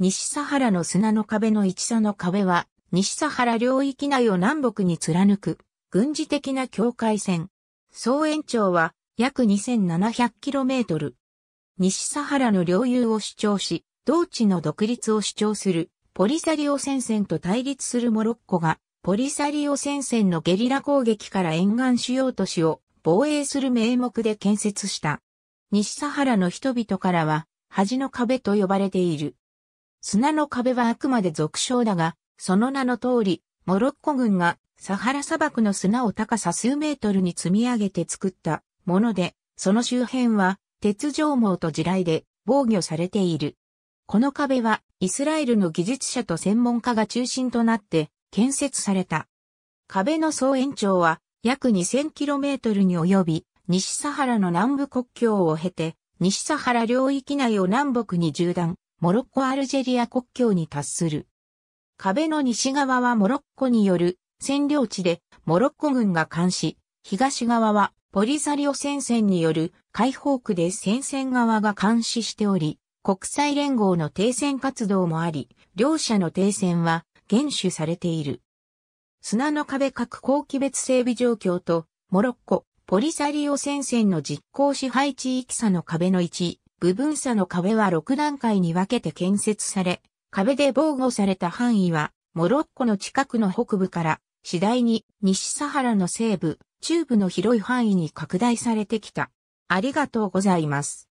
西サハラの砂の壁の一差の壁は、西サハラ領域内を南北に貫く、軍事的な境界線。総延長は、約 2700km。西サハラの領有を主張し、同地の独立を主張する、ポリサリオ戦線と対立するモロッコが、ポリサリオ戦線のゲリラ攻撃から沿岸主要都市を防衛する名目で建設した。西サハラの人々からは、恥の壁と呼ばれている。砂の壁はあくまで俗称だが、その名の通り、モロッコ軍がサハラ砂漠の砂を高さ数メートルに積み上げて作ったもので、その周辺は鉄条網と地雷で防御されている。この壁はイスラエルの技術者と専門家が中心となって建設された。壁の総延長は約 2000km に及び、西サハラの南部国境を経て、西サハラ領域内を南北に縦断、モロッコ・アルジェリア国境に達する。壁の西側はモロッコによる占領地でモロッコ軍が監視、東側はポリザリオ戦線による解放区で戦線側が監視しており、国際連合の停戦活動もあり、両者の停戦は厳守されている。砂の壁各後期別整備状況と、モロッコ、ポリザリオ戦線の実行支配地域差の壁の1、部分差の壁は6段階に分けて建設され、壁で防護された範囲は、モロッコの近くの北部から、次第に西サハラの西部、中部の広い範囲に拡大されてきた。ありがとうございます。